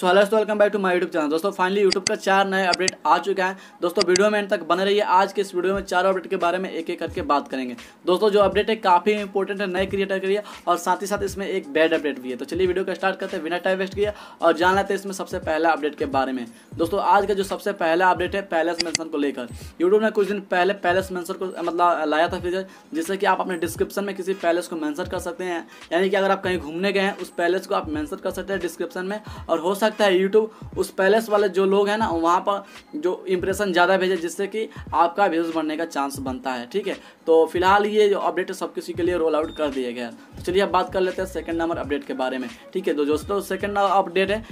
सो hello दोस्तों welcome back to my YouTube channel दोस्तों finally YouTube का चार नए अपडेट आ चुके हैं दोस्तों वीडियो में एंड तक बने रहिए आज के इस वीडियो में चारों अपडेट के बारे में एक एक करके बात करेंगे दोस्तों जो अपडेट है काफ़ी इंपॉर्टेंट है नए क्रिएटर के लिए और साथ ही साथ इसमें एक बैड अपडेट भी है तो चलिए वीडियो का स्टार्ट करते हैं बिना टाइम वेस्ट किया और जान लेते हैं इसमें सबसे पहला अपडेट के बारे में दोस्तों आज का जो सबसे पहला अपडेट है पैलेस मैंसन को लेकर यूट्यूब ने कुछ दिन पहले पैलेस मैंसन को मतलब लाया था फीचर जिससे कि आप अपने डिस्क्रिप्शन में किसी पैलेस को मैंसन कर सकते हैं यानी कि अगर आप कहीं घूमने गए हैं उस पैलेस को आप मैंसन कर सकते हैं डिस्क्रिप्शन में और हो सकते सकता है यूट्यूब उस पैलेस वाले जो लोग हैं ना वहाँ पर जो इंप्रेशन ज़्यादा भेजे जिससे कि आपका व्यूज़ बढ़ने का चांस बनता है ठीक है तो फिलहाल ये जो अपडेट है सब किसी के लिए रोल आउट कर दिया गया है तो चलिए अब बात कर लेते हैं सेकंड नंबर अपडेट के बारे में ठीक है तो दोस्तों सेकंड अपडेट है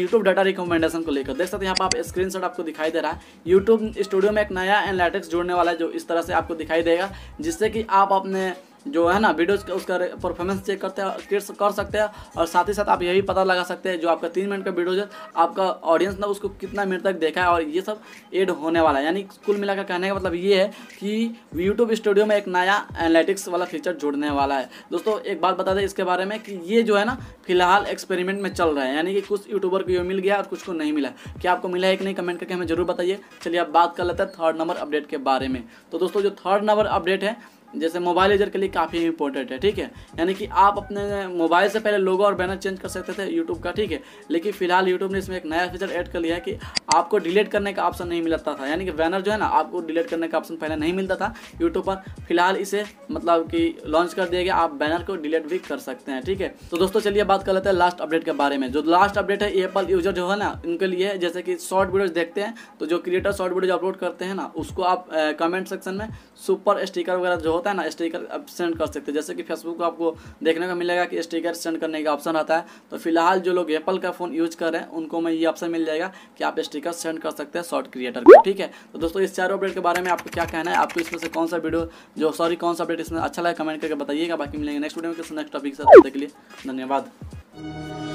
यूट्यूब डाटा रिकमेंडेशन को लेकर देख सकते हैं यहाँ पर आप स्क्रीन आपको दिखाई दे रहा है यूट्यूब स्टूडियो में एक नया एनालिटिक्स जोड़ने वाला है जो इस तरह से आपको दिखाई देगा जिससे कि आप अपने जो है ना वीडियोस उसका परफॉर्मेंस चेक करते हैं कर सकते हैं और साथ ही साथ आप यही पता लगा सकते हैं जो आपका तीन मिनट का वीडियो है आपका ऑडियंस ने उसको कितना मिनट तक देखा है और ये सब एड होने वाला है यानी कुल मिलाकर कहने का मतलब ये है कि यूट्यूब स्टूडियो में एक नया एनालिटिक्स वाला फीचर जुड़ने वाला है दोस्तों एक बात बता दें इसके बारे में कि ये जो है ना फिलहाल एक्सपेरिमेंट में चल रहा है यानी कि कुछ यूट्यूबर को ये मिल गया और कुछ को नहीं मिला क्या आपको मिला है कि नहीं कमेंट करके हमें जरूर बताइए चलिए आप बात कर लेते हैं थर्ड नंबर अपडेट के बारे में तो दोस्तों जो थर्ड नंबर अपडेट है जैसे मोबाइल यूजर के लिए काफ़ी इंपॉर्टेंट है ठीक है यानी कि आप अपने मोबाइल से पहले लोगो और बैनर चेंज कर सकते थे यूट्यूब का ठीक है लेकिन फिलहाल यूट्यूब ने इसमें एक नया फीचर ऐड कर लिया है कि आपको डिलीट करने का ऑप्शन नहीं मिलता था यानी कि बैनर जो है ना आपको डिलीट करने का ऑप्शन पहले नहीं मिलता था यूट्यूब पर फिलहाल इसे मतलब कि लॉन्च कर दिया गया आप बैनर को डिलीट भी कर सकते हैं ठीक है तो दोस्तों चलिए बात कर लेते हैं लास्ट अपडेट के बारे में जो लास्ट अपडेट है एपल यूजर जो है ना उनके लिए जैसे कि शॉर्ट वीडियोज देखते हैं तो जो क्रिएटर शॉर्ट वीडियोज अपलोड करते हैं ना उसको आप कमेंट सेक्शन में सुपर स्टिकर वगैरह जो होता है ना स्टिकर आप सेंड कर सकते हैं जैसे कि फेसबुक आपको देखने को मिलेगा कि स्टिकर सेंड करने का ऑप्शन आता है तो फिलहाल जो लोग एप्पल का फ़ोन यूज कर रहे हैं उनको में ये ऑप्शन मिल जाएगा कि आप स्टिकर सेंड कर सकते हैं शॉर्ट क्रिएटर को ठीक है तो दोस्तों इस चारों अपडेट के बारे में आपको क्या कहना है आपको इसमें से कौन सा वीडियो जो सॉरी कौन सा अपडेट इसमें अच्छा लगा कमेंट करके बताइएगा बाकी मिलेंगे नेक्स्ट वीडियो में किसी नेक्स्ट टॉपिक से के लिए धन्यवाद